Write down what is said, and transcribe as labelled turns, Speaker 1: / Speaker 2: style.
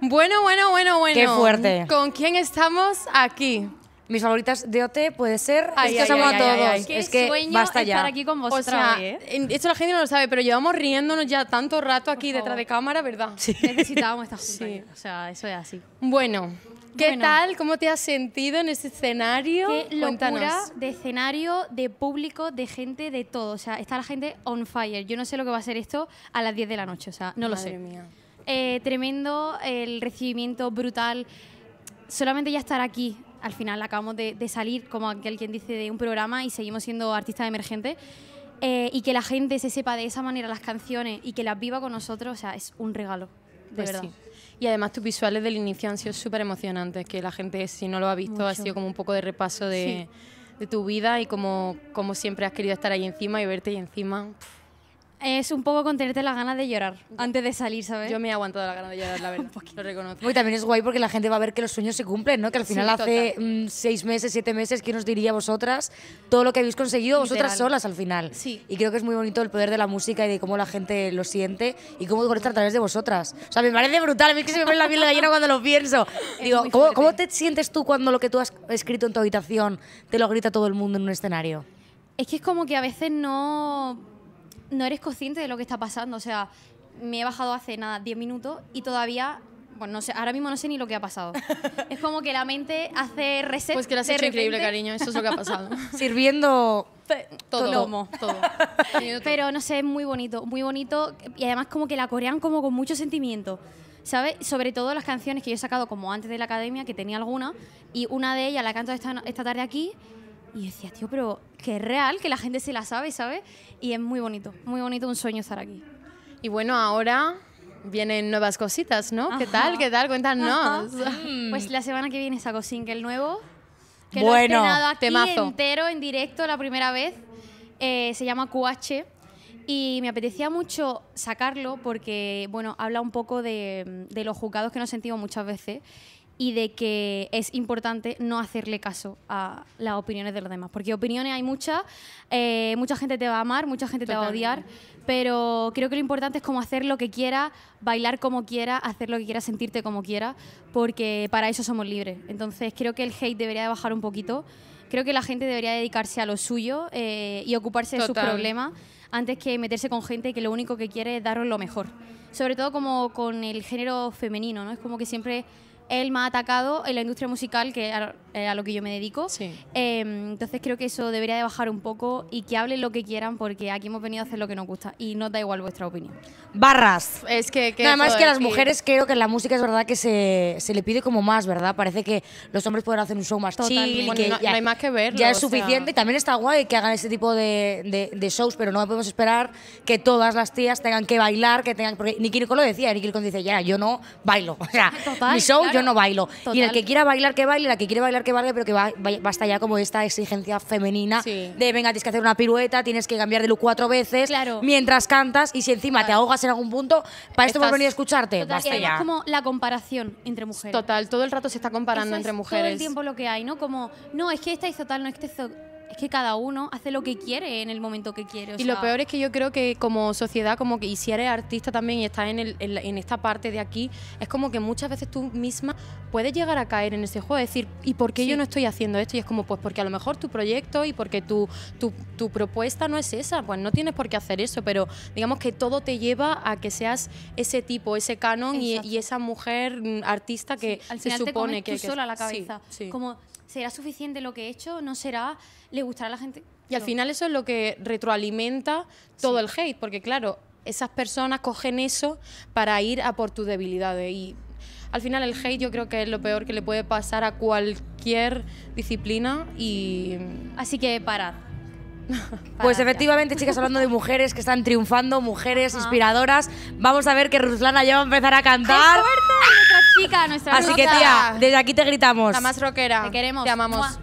Speaker 1: Bueno, bueno, bueno, bueno. Qué fuerte. ¿Con quién estamos aquí? Mis favoritas de OT puede ser. Ay, es que a todos. es que sueño basta estar aquí con vosotros. O sea, ¿eh? esto la
Speaker 2: gente no lo sabe, pero llevamos riéndonos ya tanto
Speaker 1: rato aquí detrás de cámara, ¿verdad?
Speaker 2: Sí.
Speaker 3: Necesitábamos estar juntos. Sí. O sea, eso es así.
Speaker 2: Bueno, ¿Qué tal? ¿Cómo te has sentido
Speaker 3: en ese escenario? Qué Cuéntanos. locura de escenario, de público, de gente, de todo. O sea, está la gente on fire. Yo no sé lo que va a ser esto a las 10 de la noche. O sea, no lo sé. Mía. Eh, tremendo, el recibimiento brutal. Solamente ya estar aquí, al final acabamos de, salir, como alguien dice, de un programa y seguimos siendo artistas emergentes. Eh, y que la gente se sepa de esa manera las canciones y que las viva con nosotros, o sea, es un regalo, de pues verdad.
Speaker 2: Y además tus visuales del inicio han sido súper emocionantes, que la gente, si no lo ha visto, ha sido como un poco de repaso de, tu vida y como, como siempre has querido estar ahí encima y
Speaker 1: verte ahí encima
Speaker 3: es un poco contenerte la ganas de llorar antes de salir, ¿sabes? Yo me he aguantado la gana de llorar, la verdad. lo reconozco. Y también es
Speaker 1: guay porque la gente va a ver que los sueños se cumplen, ¿no? Que al final hace mm, seis meses, siete meses, ¿qué nos diría vosotras? Todo lo que habéis conseguido vosotras solas al final. Sí. Y creo que es muy bonito el poder de la música y de cómo la gente lo siente y cómo conecta a través de vosotras. O sea, me parece brutal. A mí es que se me pone la piel de gallina cuando lo pienso. Digo, ¿cómo, ¿cómo te sientes tú cuando lo que tú has escrito en tu habitación te lo grita todo el mundo en un escenario?
Speaker 3: Es que es como que a veces no no eres consciente de lo que está pasando. O sea, me he bajado hace nada 10 minutos y todavía bueno, no sé, ahora mismo no sé ni lo que ha pasado. es como que la mente hace reset. Pues que lo has hecho increíble, cariño, eso es lo que ha pasado. Sirviendo todo, todo. todo. Pero no sé, es muy bonito, muy bonito y además como que la corean como con mucho sentimiento. ¿Sabes? Sobre todo las canciones que yo he sacado como antes de la academia, que tenía alguna, y una de ellas la canto esta, esta tarde aquí, y decía, tío, pero que es real, que la gente se la sabe, ¿sabes? Y es muy bonito, muy bonito un sueño estar aquí. Y bueno, ahora vienen nuevas cositas, ¿no? ¿Qué tal? ¿Qué tal? Cuéntanos. Mm. Pues la semana que viene saco single nuevo. Que bueno, lo he aquí entero en directo la primera vez. Eh, se llama QH y me apetecía mucho sacarlo porque, bueno, habla un poco de, de los juzgados que nos sentimos muchas veces y de que es importante no hacerle caso a las opiniones de los demás, porque opiniones hay muchas, eh, mucha gente te va a amar, mucha gente te va a odiar, pero creo que lo importante es como hacer lo que quiera, bailar como quiera, hacer lo que quiera, sentirte como quiera, porque para eso somos libres. Entonces creo que el hate debería de bajar un poquito, creo que la gente debería dedicarse a lo suyo eh, y ocuparse de sus problemas antes que meterse con gente que lo único que quiere es daros lo mejor sobre todo como con el género femenino, ¿no? Es como que siempre él ha atacado en la industria musical, que a, a lo que yo me dedico. Sí. Em, entonces creo que eso debería de bajar un poco y que hablen lo que quieran, porque aquí hemos venido a hacer lo que nos gusta y no da igual vuestra opinión.
Speaker 1: Barras.
Speaker 3: Es que... que Nada más que a las mujeres creo
Speaker 1: que en la música es verdad que se, se, le pide como más, ¿verdad? Parece que los hombres pueden hacer un show más total ya, hay más que ver. Ya es suficiente. Y También está guay que hagan ese tipo de, shows, pero no podemos esperar que todas las tías tengan que bailar, que tengan... Nicky Nicole lo decía, Nicky Nicole dice, ya, yo no bailo. O sea, mi show yo no bailo. Y el que quiera bailar, que baile, la que quiera bailar, que baile, pero que basta ya como esta exigencia femenina de, venga, tienes que hacer una pirueta, tienes que cambiar de luz cuatro veces mientras cantas y si encima te ahogas en algún punto, para esto hemos venir a escucharte. Total, basta Es como
Speaker 3: la comparación entre mujeres. Total,
Speaker 1: todo el rato se está comparando entre mujeres. Todo el tiempo
Speaker 3: lo que hay, ¿no? Como, no, es que esta es total no, es que es que cada uno hace lo que quiere en el momento que quiere. y lo peor es que
Speaker 2: yo creo que como sociedad, como que, y si eres artista también y estás en, el, en, esta parte de aquí, es como que muchas veces tú misma puedes llegar a caer en ese juego, es decir, ¿y por qué yo no estoy haciendo esto? Y es como, pues porque a lo mejor tu proyecto y porque tu, tu, propuesta no es esa, pues no tienes por qué hacer eso, pero digamos que todo te lleva a que seas ese tipo, ese canon y, esa mujer mm, artista que se supone que, que... sola la cabeza.
Speaker 3: Sí, como ¿será suficiente lo que he hecho? ¿No será? ¿Le gustará a la gente?
Speaker 2: Y al final eso es lo que retroalimenta todo el hate, porque claro, esas personas cogen eso para ir a por tus debilidades y al final el hate yo creo que es lo peor que le puede pasar a cualquier disciplina
Speaker 1: y así que parad pues efectivamente, chicas, hablando de mujeres que están triunfando, mujeres inspiradoras, vamos a ver que Ruslana ya va a empezar a cantar. ¡Qué nuestra chica, nuestra Así que tía, desde aquí te gritamos. La más rockera. Te queremos. Te amamos.